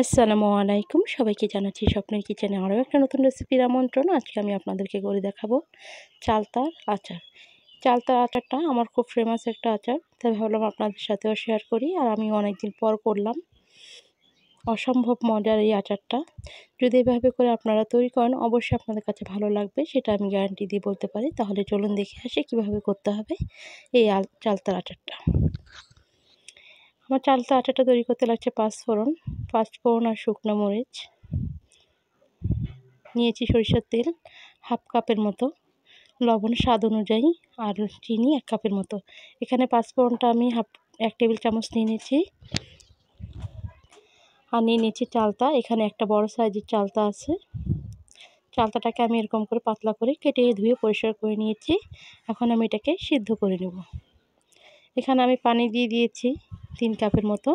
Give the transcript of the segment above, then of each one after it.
আসসালামু আলাইকুম সবাইকে জানাচ্ছি স্বপ্নের কিচেনে আরও একটা নতুন রেসিপির আমন্ত্রণ আজকে আমি আপনাদেরকে করে দেখাবো চালতার আচার চালতার আচারটা আমার খুব ফেমাস একটা আচার তাই ভাবলাম আপনাদের সাথেও শেয়ার করি আর আমি অনেকদিন পর করলাম অসম্ভব মজার এই আচারটা যদি এভাবে করে আপনারা তৈরি করেন অবশ্যই আপনাদের কাছে ভালো লাগবে সেটা আমি গ্যারান্টি দিয়ে বলতে পারি তাহলে চলুন দেখে আসি কিভাবে করতে হবে এই চালতার আচারটা আমার চালতা আটাটা তৈরি করতে লাগছে পাঁচফোড়ন পাঁচফোড়ন আর শুকনো মরিচ নিয়েছি সরিষার তেল হাফ কাপের মতো লবণ স্বাদ অনুযায়ী আর চিনি এক কাপের মতো এখানে পাঁচফোড়নটা আমি হাফ এক টেবিল চামচ নিয়ে নিয়েছি আর নিয়ে নিয়েছি চালতা এখানে একটা বড় সাইজের চালতা আছে চালতাটাকে আমি এরকম করে পাতলা করে কেটে ধুয়ে পরিষ্কার করে নিয়েছি এখন আমি এটাকে সিদ্ধ করে নেব এখানে আমি পানি দিয়ে দিয়েছি তিন কাপের মতো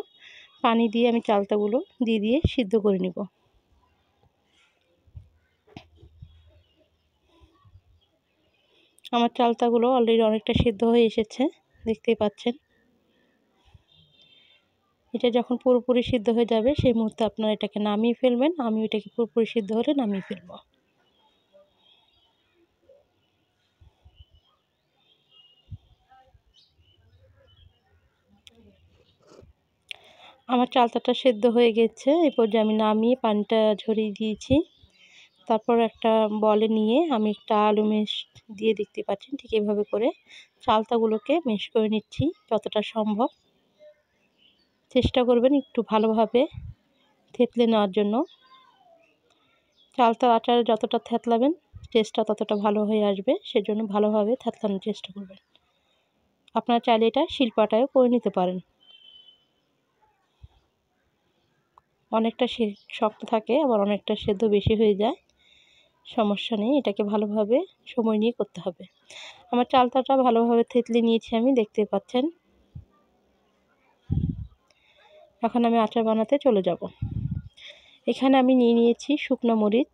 পানি দিয়ে আমি চালতাগুলো দিয়ে দিয়ে সিদ্ধ করে নিব আমার চালতাগুলো অলরেডি অনেকটা সিদ্ধ হয়ে এসেছে দেখতেই পাচ্ছেন এটা যখন পুরোপুরি সিদ্ধ হয়ে যাবে সেই মুহূর্তে আপনারা এটাকে নামিয়ে ফেলবেন আমি এটাকে পুরোপুরি সিদ্ধ হলে নামিয়ে ফেলবো আমার চালতাটা সেদ্ধ হয়ে গেছে এই পর্যায়ে আমি নামিয়ে পানিটা ঝরিয়ে দিয়েছি তারপর একটা বলে নিয়ে আমি একটা আলু মেশ দিয়ে দেখতে পাচ্ছেন ঠিক এভাবে করে চালতাগুলোকে মেশ করে নিচ্ছি যতটা সম্ভব চেষ্টা করবেন একটু ভালোভাবে থেতলে নেওয়ার জন্য চালতার আচার যতটা থেতলাবেন টেস্টটা ততটা ভালো হয়ে আসবে সেজন্য ভালোভাবে থেতলানোর চেষ্টা করবেন আপনারা চাইলে এটা শিল্পাটায়ও করে নিতে পারেন অনেকটা শক্ত থাকে আবার অনেকটা সেদ্ধ বেশি হয়ে যায় সমস্যা নেই এটাকে ভালোভাবে সময় নিয়ে করতে হবে আমার চালতাটা ভালোভাবে থেতলে নিয়েছি আমি দেখতে পাচ্ছেন এখন আমি আচার বানাতে চলে যাব এখানে আমি নিয়ে নিয়েছি শুকনো মরিচ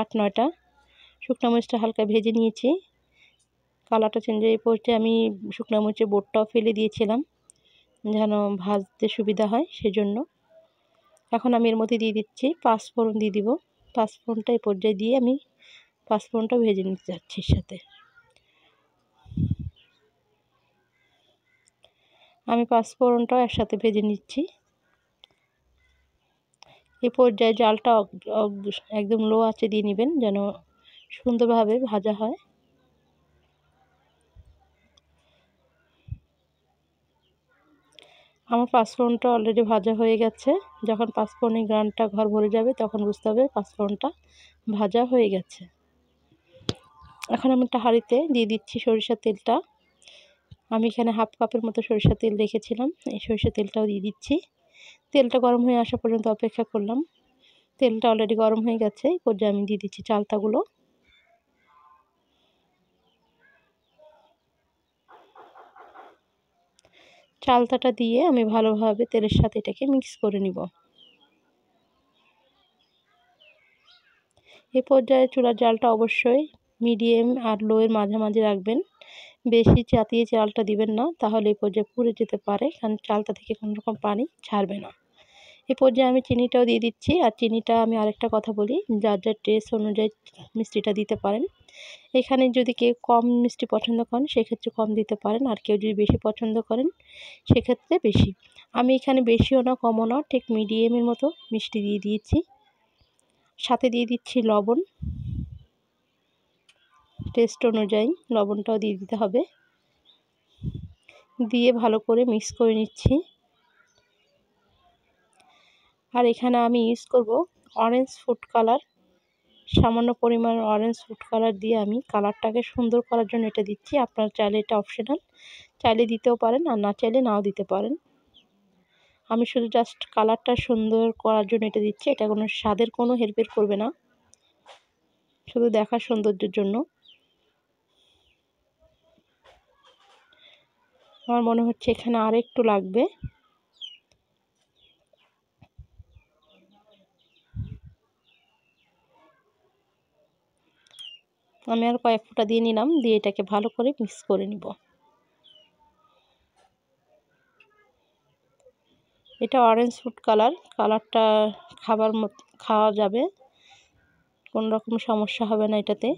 আট নয়টা শুকনো মরিচটা হালকা ভেজে নিয়েছি কালারটা চেঞ্জ হয়ে পড়ছে আমি শুকনো মরিচের বোটটাও ফেলে দিয়েছিলাম যেন ভাজতে সুবিধা হয় সেজন্য এখন আমি এর মধ্যে দিয়ে দিচ্ছি পাঁচফোড়ন দিয়ে দিব পাঁচফোড়নটা এই পর্যায়ে দিয়ে আমি পাঁচফোড়নটা ভেজে নিতে যাচ্ছি সাথে আমি পাঁচফোড়নটাও একসাথে ভেজে নিচ্ছি এ পর্যায়ে জালটা একদম লো আছে দিয়ে নেবেন যেন সুন্দরভাবে ভাজা হয় আমার পাঁচফোড়নটা অলরেডি ভাজা হয়ে গেছে যখন পাঁচফোড়নের গ্রানটা ঘর ভরে যাবে তখন বুঝতে হবে পাঁচফোড়নটা ভাজা হয়ে গেছে এখন আমি একটা হাঁড়িতে দিয়ে দিচ্ছি সরিষার তেলটা আমি এখানে হাফ কাপের মতো সরিষার তেল রেখেছিলাম এই সরিষার তেলটাও দিয়ে দিচ্ছি তেলটা গরম হয়ে আসা পর্যন্ত অপেক্ষা করলাম তেলটা অলরেডি গরম হয়ে গেছে পর্যায়ে আমি দিয়ে দিচ্ছি চালতাগুলো চালতাটা দিয়ে আমি ভালোভাবে তেলের সাথে এটাকে মিক্স করে নিব এ পর্যায়ে চুলার জালটা অবশ্যই মিডিয়াম আর লোয়ের মাঝামাঝি রাখবেন বেশি চাতিয়ে চালটা দিবেন না তাহলে এই পর্যায়ে পুড়ে যেতে পারে কারণ চালটা থেকে কোনো রকম পানি ছাড়বে না এ পর্যায়ে আমি চিনিটাও দিয়ে দিচ্ছি আর চিনিটা আমি আরেকটা কথা বলি যার যার টেস্ট অনুযায়ী মিষ্টিটা দিতে পারেন এখানে যদি কেউ কম মিষ্টি পছন্দ করেন সেক্ষেত্রে কম দিতে পারেন আর কেউ যদি বেশি পছন্দ করেন সেক্ষেত্রে বেশি আমি এখানে বেশিও না কমও না ঠিক মিডিয়ামের মতো মিষ্টি দিয়ে দিয়েছি সাথে দিয়ে দিচ্ছি লবণ টেস্ট অনুযায়ী লবণটাও দিয়ে দিতে হবে দিয়ে ভালো করে মিক্স করে নিচ্ছি আর এখানে আমি ইউজ করব অরেঞ্জ ফুড কালার সামান্য পরিমাণ অরেঞ্জ ফুড কালার দিয়ে আমি কালারটাকে সুন্দর করার জন্য এটা দিচ্ছি আপনার চাইলে এটা অপশনাল চাইলে দিতেও পারেন আর না চাইলে নাও দিতে পারেন আমি শুধু জাস্ট কালারটা সুন্দর করার জন্য এটা দিচ্ছি এটা কোনো স্বাদের কোনো হেরফের করবে না শুধু দেখা সৌন্দর্যের জন্য আমার মনে হচ্ছে এখানে আর একটু লাগবে আমি আর কয়েক ফোঁটা দিয়ে নিলাম দিয়ে এটাকে ভালো করে মিক্স করে নিব এটা অরেঞ্জ ফুড কালার কালারটা খাবার খাওয়া যাবে কোন রকম সমস্যা হবে না এটাতে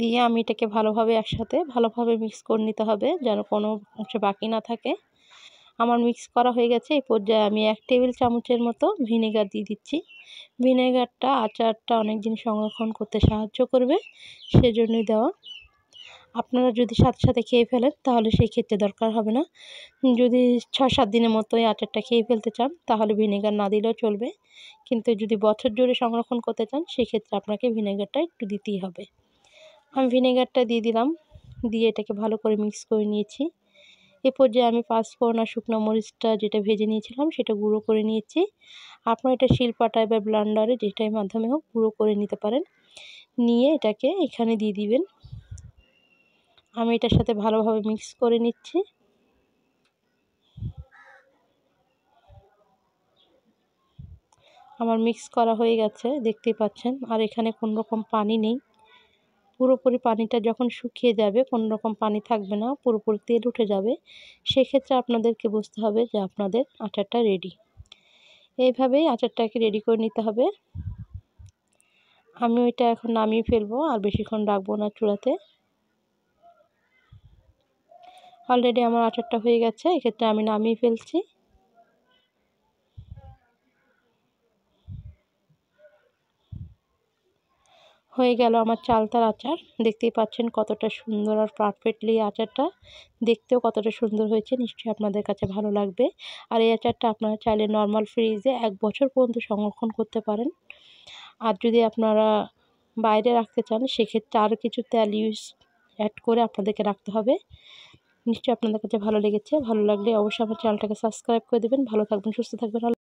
দিয়ে আমি এটাকে ভালোভাবে একসাথে ভালোভাবে মিক্স করে নিতে হবে যেন কোনো অংশে বাকি না থাকে আমার মিক্স করা হয়ে গেছে এই পর্যায়ে আমি এক টেবিল চামচের মতো ভিনেগার দিয়ে দিচ্ছি ভিনেগারটা আচারটা অনেক দিন সংরক্ষণ করতে সাহায্য করবে সেজন্য দেওয়া আপনারা যদি সাথে সাথে খেয়ে ফেলেন তাহলে সেই ক্ষেত্রে দরকার হবে না যদি ছয় সাত দিনের মতো এই আচারটা খেয়ে ফেলতে চান তাহলে ভিনেগার না দিলেও চলবে কিন্তু যদি বছর জুড়ে সংরক্ষণ করতে চান সেক্ষেত্রে আপনাকে ভিনেগারটা একটু দিতেই হবে আমি ভিনেগারটা দিয়ে দিলাম দিয়ে এটাকে ভালো করে মিক্স করে নিয়েছি এ পর্যায়ে আমি পাঁচফোড়ন আর শুকনো মরিচটা যেটা ভেজে নিয়েছিলাম সেটা গুঁড়ো করে নিয়েছি আপনারা এটা শিলপাটায় বা ব্লান্ডারে যেটার মাধ্যমে হোক গুঁড়ো করে নিতে পারেন নিয়ে এটাকে এখানে দিয়ে দিবেন আমি এটার সাথে ভালোভাবে মিক্স করে নিচ্ছি আমার মিক্স করা হয়ে গেছে দেখতেই পাচ্ছেন আর এখানে কোনো রকম পানি নেই পুরোপুরি পানিটা যখন শুকিয়ে যাবে কোনো রকম পানি থাকবে না পুরোপুরি তেল উঠে যাবে সেক্ষেত্রে আপনাদেরকে বুঝতে হবে যে আপনাদের আচারটা রেডি এইভাবেই আচারটাকে রেডি করে নিতে হবে আমি ওইটা এখন নামিয়ে ফেলবো আর বেশিক্ষণ রাখবো না চূড়াতে অলরেডি আমার আচারটা হয়ে গেছে এক্ষেত্রে আমি নামিয়ে ফেলছি হয়ে গেল আমার চালতার আচার দেখতেই পাচ্ছেন কতটা সুন্দর আর পারফেক্টলি আচারটা দেখতেও কতটা সুন্দর হয়েছে নিশ্চয়ই আপনাদের কাছে ভালো লাগবে আর এই আচারটা আপনারা চাইলে নর্মাল ফ্রিজে এক বছর পর্যন্ত সংরক্ষণ করতে পারেন আর যদি আপনারা বাইরে রাখতে চান সেক্ষেত্রে আরও কিছু তেল ইউজ অ্যাড করে আপনাদেরকে রাখতে হবে নিশ্চয়ই আপনাদের কাছে ভালো লেগেছে ভালো লাগলে অবশ্যই আমার চ্যানেলটাকে সাবস্ক্রাইব করে দেবেন ভালো থাকবেন সুস্থ থাকবেন